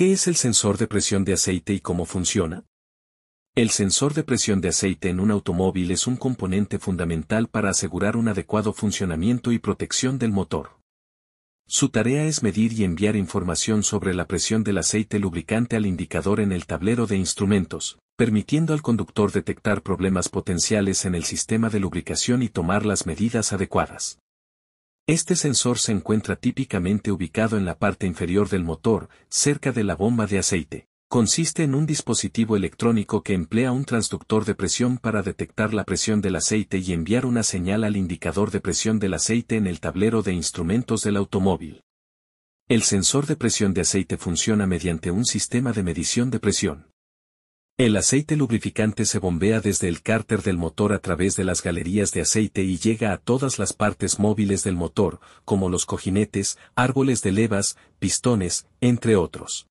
¿Qué es el sensor de presión de aceite y cómo funciona? El sensor de presión de aceite en un automóvil es un componente fundamental para asegurar un adecuado funcionamiento y protección del motor. Su tarea es medir y enviar información sobre la presión del aceite lubricante al indicador en el tablero de instrumentos, permitiendo al conductor detectar problemas potenciales en el sistema de lubricación y tomar las medidas adecuadas. Este sensor se encuentra típicamente ubicado en la parte inferior del motor, cerca de la bomba de aceite. Consiste en un dispositivo electrónico que emplea un transductor de presión para detectar la presión del aceite y enviar una señal al indicador de presión del aceite en el tablero de instrumentos del automóvil. El sensor de presión de aceite funciona mediante un sistema de medición de presión. El aceite lubrificante se bombea desde el cárter del motor a través de las galerías de aceite y llega a todas las partes móviles del motor, como los cojinetes, árboles de levas, pistones, entre otros.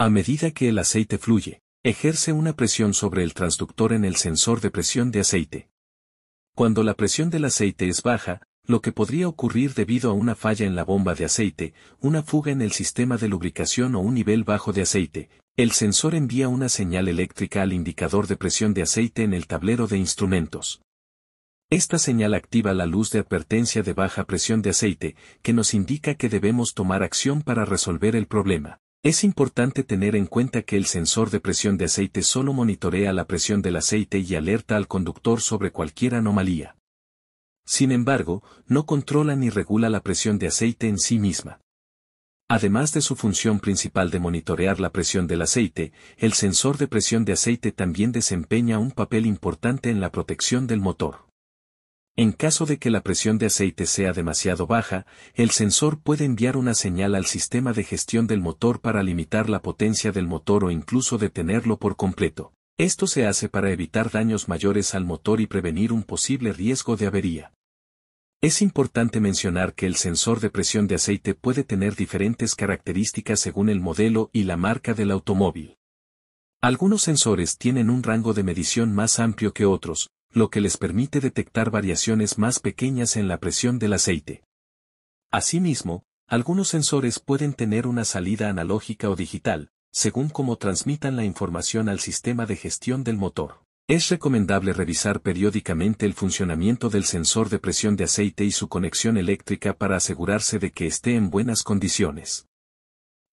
A medida que el aceite fluye, ejerce una presión sobre el transductor en el sensor de presión de aceite. Cuando la presión del aceite es baja, lo que podría ocurrir debido a una falla en la bomba de aceite, una fuga en el sistema de lubricación o un nivel bajo de aceite. El sensor envía una señal eléctrica al indicador de presión de aceite en el tablero de instrumentos. Esta señal activa la luz de advertencia de baja presión de aceite, que nos indica que debemos tomar acción para resolver el problema. Es importante tener en cuenta que el sensor de presión de aceite solo monitorea la presión del aceite y alerta al conductor sobre cualquier anomalía. Sin embargo, no controla ni regula la presión de aceite en sí misma. Además de su función principal de monitorear la presión del aceite, el sensor de presión de aceite también desempeña un papel importante en la protección del motor. En caso de que la presión de aceite sea demasiado baja, el sensor puede enviar una señal al sistema de gestión del motor para limitar la potencia del motor o incluso detenerlo por completo. Esto se hace para evitar daños mayores al motor y prevenir un posible riesgo de avería. Es importante mencionar que el sensor de presión de aceite puede tener diferentes características según el modelo y la marca del automóvil. Algunos sensores tienen un rango de medición más amplio que otros, lo que les permite detectar variaciones más pequeñas en la presión del aceite. Asimismo, algunos sensores pueden tener una salida analógica o digital, según cómo transmitan la información al sistema de gestión del motor. Es recomendable revisar periódicamente el funcionamiento del sensor de presión de aceite y su conexión eléctrica para asegurarse de que esté en buenas condiciones.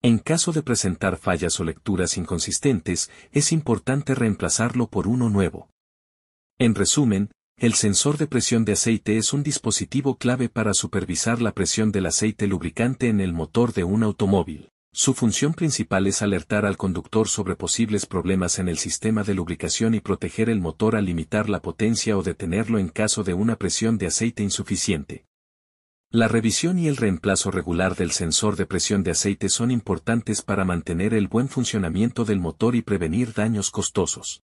En caso de presentar fallas o lecturas inconsistentes, es importante reemplazarlo por uno nuevo. En resumen, el sensor de presión de aceite es un dispositivo clave para supervisar la presión del aceite lubricante en el motor de un automóvil. Su función principal es alertar al conductor sobre posibles problemas en el sistema de lubricación y proteger el motor al limitar la potencia o detenerlo en caso de una presión de aceite insuficiente. La revisión y el reemplazo regular del sensor de presión de aceite son importantes para mantener el buen funcionamiento del motor y prevenir daños costosos.